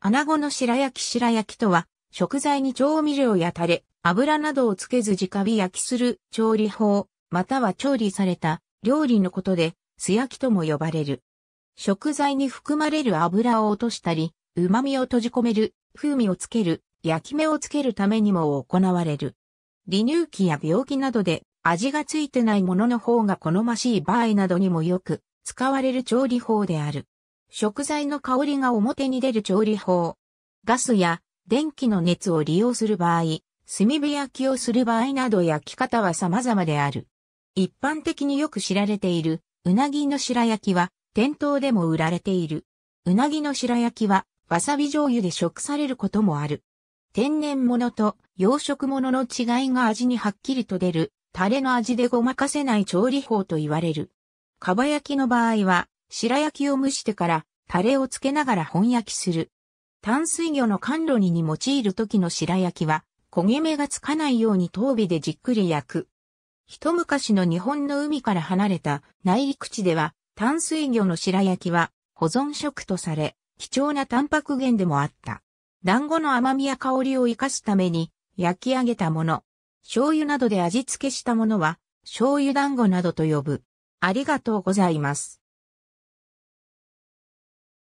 穴子の白焼き白焼きとは、食材に調味料やタレ、油などをつけず直火焼きする調理法、または調理された料理のことで、素焼きとも呼ばれる。食材に含まれる油を落としたり、旨味を閉じ込める、風味をつける、焼き目をつけるためにも行われる。離乳期や病気などで味がついてないものの方が好ましい場合などにもよく使われる調理法である。食材の香りが表に出る調理法。ガスや電気の熱を利用する場合、炭火焼きをする場合など焼き方は様々である。一般的によく知られている、うなぎの白焼きは、店頭でも売られている。うなぎの白焼きは、わさび醤油で食されることもある。天然物と養殖物の違いが味にはっきりと出る、タレの味でごまかせない調理法と言われる。かば焼きの場合は、白焼きを蒸してからタレをつけながら本焼きする。淡水魚の甘露煮に用いる時の白焼きは焦げ目がつかないように遠火でじっくり焼く。一昔の日本の海から離れた内陸地では淡水魚の白焼きは保存食とされ貴重なタンパク源でもあった。団子の甘みや香りを活かすために焼き上げたもの。醤油などで味付けしたものは醤油団子などと呼ぶ。ありがとうございます。